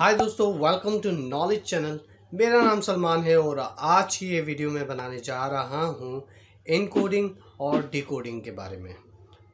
हाय दोस्तों welcome to knowledge channel मेरा नाम सलमान है और आज की ये वीडियो मैं बनाने जा रहा हूँ इनकोडिंग और डिकोडिंग के बारे में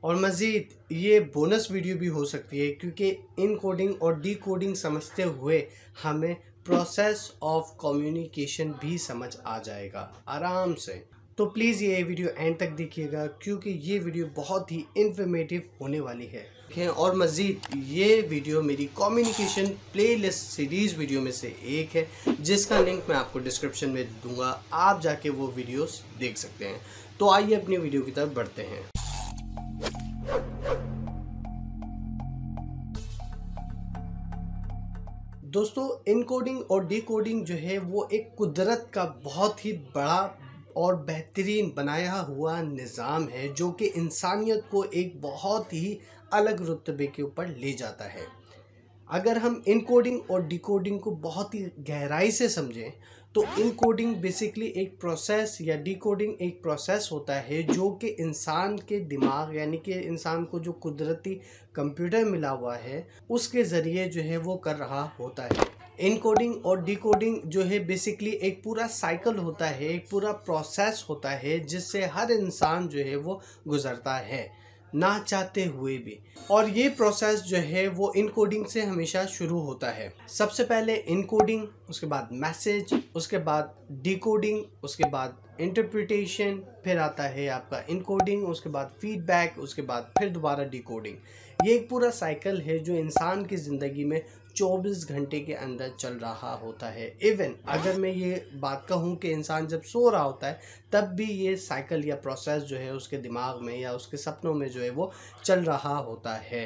और मज़ीद ये बोनस वीडियो भी हो सकती है क्योंकि इनकोडिंग और डिकोडिंग समझते हुए हमें प्रोसेस ऑफ कम्युनिकेशन भी समझ आ जाएगा आराम से तो प्लीज़ ये वीडियो एंड तक देखिएगा क्योंकि ये वीडियो बहुत ही इन्फॉर्मेटिव होने वाली है और मज़ीद ये वीडियो मेरी कम्युनिकेशन प्लेलिस्ट सीरीज़ वीडियो में से एक है जिसका लिंक मैं आपको डिस्क्रिप्शन में दूंगा आप जाके वो वीडियोस देख सकते हैं तो आइए अपनी वीडियो की तरफ बढ़ते हैं दोस्तों इनकोडिंग और डिकोडिंग जो है वो एक कुदरत का बहुत ही बड़ा और बेहतरीन बनाया हुआ निज़ाम है जो कि इंसानियत को एक बहुत ही अलग रुतबे के ऊपर ले जाता है अगर हम इनकोडिंग और डिकोडिंग को बहुत ही गहराई से समझें तो इनकोडिंग बेसिकली एक प्रोसेस या डिकोडिंग एक प्रोसेस होता है जो कि इंसान के दिमाग यानी कि इंसान को जो कुदरती कंप्यूटर मिला हुआ है उसके ज़रिए जो है वो कर रहा होता है इनकोडिंग और डिकोडिंग जो है बेसिकली एक पूरा साइकिल होता है एक पूरा प्रोसेस होता है जिससे हर इंसान जो है वो गुजरता है ना चाहते हुए भी और ये प्रोसेस जो है वो इनकोडिंग से हमेशा शुरू होता है सबसे पहले इनकोडिंग उसके बाद मैसेज उसके बाद डिकोडिंग उसके बाद इंटरप्रिटेशन फिर आता है आपका इनकोडिंग उसके बाद फीडबैक उसके बाद फिर दोबारा डिकोडिंग ये एक पूरा साइकिल है जो इंसान की ज़िंदगी में 24 घंटे के अंदर चल रहा होता है इवन अगर मैं ये बात कहूँ कि इंसान जब सो रहा होता है तब भी ये साइकिल या प्रोसेस जो है उसके दिमाग में या उसके सपनों में जो है वो चल रहा होता है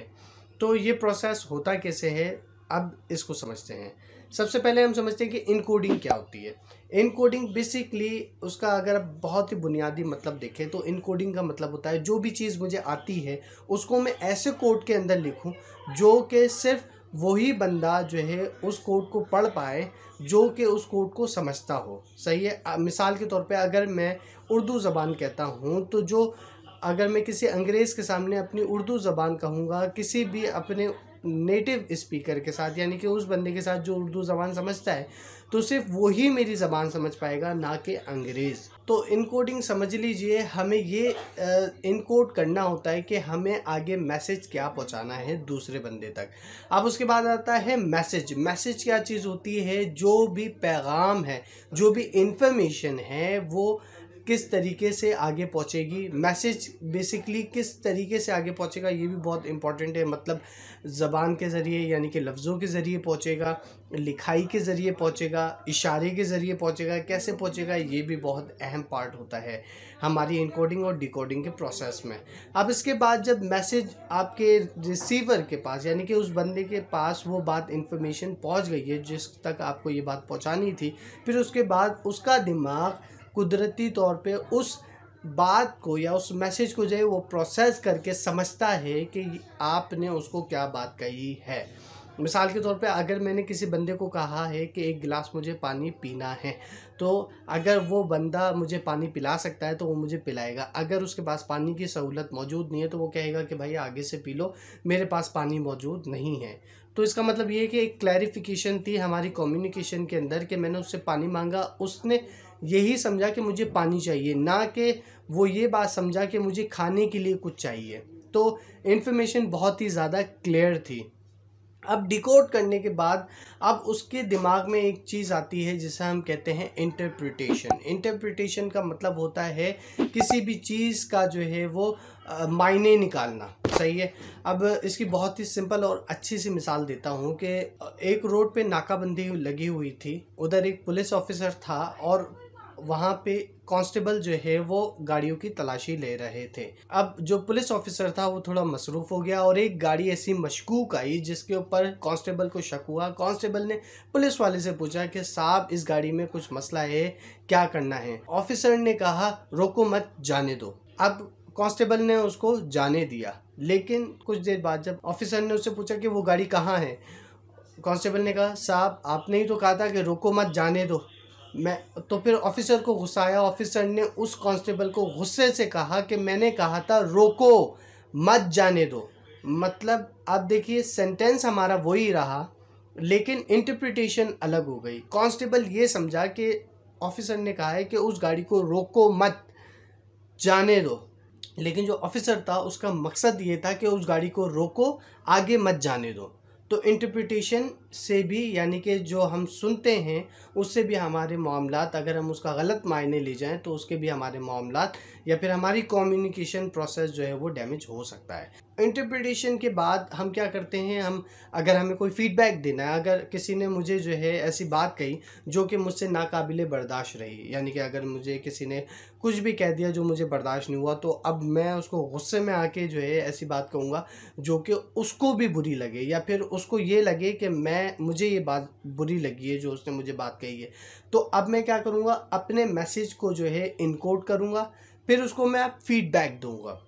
तो ये प्रोसेस होता कैसे है अब इसको समझते हैं सबसे पहले हम समझते हैं कि इनकोडिंग क्या होती है इनकोडिंग बेसिकली उसका अगर आप बहुत ही बुनियादी मतलब देखें तो इनकोडिंग का मतलब होता है जो भी चीज़ मुझे आती है उसको मैं ऐसे कोड के अंदर लिखूं जो कि सिर्फ वही बंदा जो है उस कोड को पढ़ पाए जो कि उस कोड को समझता हो सही है मिसाल के तौर पे अगर मैं उर्दू ज़बान कहता हूँ तो जो अगर मैं किसी अंग्रेज़ के सामने अपनी उर्दू ज़बान कहूँगा किसी भी अपने नेटिव स्पीकर के साथ यानी कि उस बंदे के साथ जो उर्दू ज़बान समझता है तो सिर्फ वही मेरी ज़बान समझ पाएगा ना कि अंग्रेज़ तो इनकोडिंग समझ लीजिए हमें ये इनकोड करना होता है कि हमें आगे मैसेज क्या पहुंचाना है दूसरे बंदे तक अब उसके बाद आता है मैसेज मैसेज क्या चीज़ होती है जो भी पैगाम है जो भी इंफॉर्मेशन है वो किस तरीके से आगे पहुँचेगी मैसेज बेसिकली किस तरीके से आगे पहुँचेगा ये भी बहुत इंपॉर्टेंट है मतलब ज़बान के ज़रिए यानी कि लफ्ज़ों के ज़रिए पहुँचेगा लिखाई के ज़रिए पहुँचेगा इशारे के ज़रिए पहुँचेगा कैसे पहुँचेगा ये भी बहुत अहम पार्ट होता है हमारी इनकोडिंग और डिकोडिंग के प्रोसेस में अब इसके बाद जब मैसेज आपके रिसीवर के पास यानी कि उस बंदे के पास वो बात इन्फॉर्मेशन पहुँच गई है जिस तक आपको ये बात पहुँचानी थी फिर उसके बाद उसका दिमाग कुदरती तौर पे उस बात को या उस मैसेज को जो है वो प्रोसेस करके समझता है कि आपने उसको क्या बात कही है मिसाल के तौर पे अगर मैंने किसी बंदे को कहा है कि एक गिलास मुझे पानी पीना है तो अगर वो बंदा मुझे पानी पिला सकता है तो वो मुझे पिलाएगा अगर उसके पास पानी की सहूलत मौजूद नहीं है तो वो कहेगा कि भाई आगे से पी लो मेरे पास पानी मौजूद नहीं है तो इसका मतलब ये है कि एक क्लैरिफिकेशन थी हमारी कम्युनिकेशन के अंदर कि मैंने उससे पानी मांगा उसने यही समझा कि मुझे पानी चाहिए ना कि वो ये बात समझा कि मुझे खाने के लिए कुछ चाहिए तो इन्फॉर्मेशन बहुत ही ज़्यादा क्लियर थी अब डिकोड करने के बाद अब उसके दिमाग में एक चीज़ आती है जिसे हम कहते हैं इंटरप्रिटेशन इंटरप्रिटेशन का मतलब होता है किसी भी चीज़ का जो है वो मायने निकालना सही है अब इसकी बहुत ही सिंपल और अच्छी सी मिसाल देता हूँ कि एक रोड पे नाकाबंदी लगी हुई थी उधर एक पुलिस ऑफिसर था और वहाँ पे कांस्टेबल जो है वो गाड़ियों की तलाशी ले रहे थे अब जो पुलिस ऑफिसर था वो थोड़ा मसरूफ हो गया और एक गाड़ी ऐसी मशकूक आई जिसके ऊपर कांस्टेबल को शक हुआ कांस्टेबल ने पुलिस वाले से पूछा कि साहब इस गाड़ी में कुछ मसला है क्या करना है ऑफिसर ने कहा रोको मत जाने दो अब कांस्टेबल ने उसको जाने दिया लेकिन कुछ देर बाद जब ऑफिसर ने उससे पूछा कि वो गाड़ी कहाँ है कांस्टेबल ने कहा साहब आपने ही तो कहा था कि रोको मत जाने दो मैं तो फिर ऑफिसर को घुसाया ऑफिसर ने उस कांस्टेबल को गुस्से से कहा कि मैंने कहा था रोको मत जाने दो मतलब आप देखिए सेंटेंस हमारा वही रहा लेकिन इंटरप्रिटेशन अलग हो गई कांस्टेबल ये समझा कि ऑफिसर ने कहा है कि उस गाड़ी को रोको मत जाने दो लेकिन जो ऑफिसर था उसका मकसद ये था कि उस गाड़ी को रोको आगे मत जाने दो तो इंटरप्रिटेशन से भी यानी कि जो हम सुनते हैं उससे भी हमारे मामला अगर हम उसका गलत मायने ले जाएं तो उसके भी हमारे मामला या फिर हमारी कम्युनिकेशन प्रोसेस जो है वो डैमेज हो सकता है इंटरप्रिटेशन के बाद हम क्या करते हैं हम अगर हमें कोई फीडबैक देना है अगर किसी ने मुझे जो है ऐसी बात कही जो कि मुझसे नाकाबिल बर्दाश्त रही यानी कि अगर मुझे किसी ने कुछ भी कह दिया जो मुझे बर्दाश्त नहीं हुआ तो अब मैं उसको गुस्से में आके जो है ऐसी बात कहूँगा जो कि उसको भी बुरी लगे या फिर उसको ये लगे कि मैं मैं मुझे ये बात बुरी लगी है जो उसने मुझे बात कही है तो अब मैं क्या करूँगा अपने मैसेज को जो है इनकोड करूँगा फिर उसको मैं फीडबैक दूँगा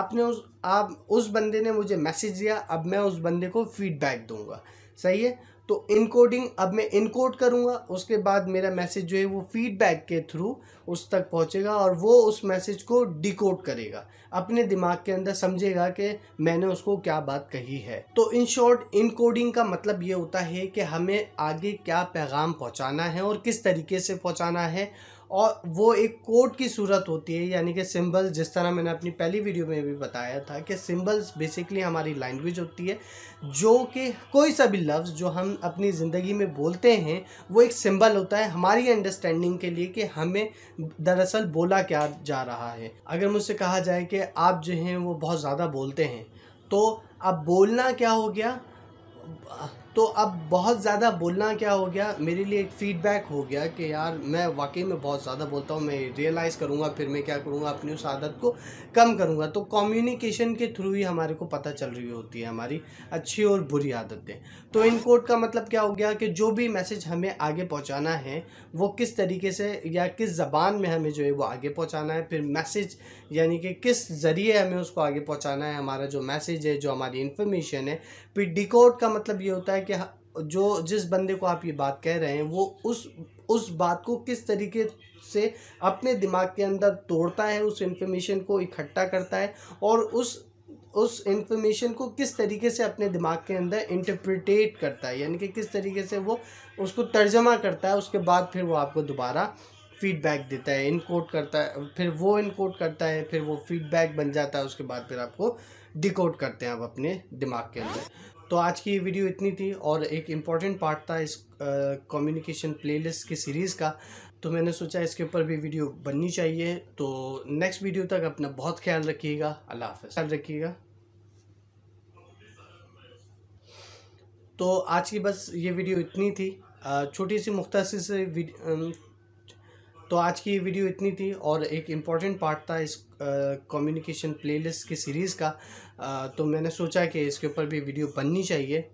आपने उस आप उस बंदे ने मुझे मैसेज दिया अब मैं उस बंदे को फीडबैक दूँगा सही है तो इनकोडिंग अब मैं इनकोड करूँगा उसके बाद मेरा मैसेज जो है वो फीडबैक के थ्रू उस तक पहुँचेगा और वो उस मैसेज को डिकोड करेगा अपने दिमाग के अंदर समझेगा कि मैंने उसको क्या बात कही है तो इन शॉर्ट इनकोडिंग का मतलब ये होता है कि हमें आगे क्या पैगाम पहुँचाना है और किस तरीके से पहुँचाना है और वो एक कोड की सूरत होती है यानी कि सिंबल जिस तरह मैंने अपनी पहली वीडियो में भी बताया था कि सिंबल्स बेसिकली हमारी लैंग्वेज होती है जो कि कोई सा भी लफ्ज़ जो हम अपनी ज़िंदगी में बोलते हैं वो एक सिंबल होता है हमारी अंडरस्टैंडिंग के लिए कि हमें दरअसल बोला क्या जा रहा है अगर मुझसे कहा जाए कि आप जो हैं वो बहुत ज़्यादा बोलते हैं तो अब बोलना क्या हो गया तो अब बहुत ज़्यादा बोलना क्या हो गया मेरे लिए एक फीडबैक हो गया कि यार मैं वाकई में बहुत ज़्यादा बोलता हूँ मैं रियलाइज़ करूँगा फिर मैं क्या करूँगा अपनी उस आदत को कम करूँगा तो कम्युनिकेशन के थ्रू ही हमारे को पता चल रही होती है हमारी अच्छी और बुरी आदतें तो इन कोड का मतलब क्या हो गया कि जो भी मैसेज हमें आगे पहुँचाना है वो किस तरीके से या किस ज़बान में हमें जो है वो आगे पहुँचाना है फिर मैसेज यानी कि किस ज़रिए हमें उसको आगे पहुँचाना है हमारा जो मैसेज है जो हमारी इन्फॉर्मेशन है फिर डिकोड का मतलब ये होता है कि जो जिस बंदे को आप ये बात कह रहे हैं वो उस उस बात को किस तरीके से अपने दिमाग के अंदर तोड़ता है उस इन्फॉर्मेशन को इकट्ठा करता है और उस उस इन्फॉर्मेशन को किस तरीके से अपने दिमाग के अंदर इंटरप्रिटेट करता है यानी कि किस तरीके से वो उसको तर्जमा करता है उसके बाद फिर वो आपको दोबारा फीडबैक देता है इनकोड करता है फिर वो इनकोड करता है फिर वो फीडबैक बन जाता है उसके बाद फिर आपको डिकोड करते हैं आप अपने दिमाग के अंदर तो आज की ये वीडियो इतनी थी और एक इम्पॉर्टेंट पार्ट था इस कम्युनिकेशन प्लेलिस्ट की सीरीज़ का तो मैंने सोचा इसके ऊपर भी वीडियो बननी चाहिए तो नेक्स्ट वीडियो तक अपना बहुत ख्याल रखिएगा अल्लाह हाफ ख्याल रखिएगा तो आज की बस ये वीडियो इतनी थी छोटी सी मुख्तर से तो आज की ये वीडियो इतनी थी और एक इम्पॉर्टेंट पार्ट था इस कम्युनिकेशन प्लेलिस्ट की सीरीज़ का आ, तो मैंने सोचा कि इसके ऊपर भी वीडियो बननी चाहिए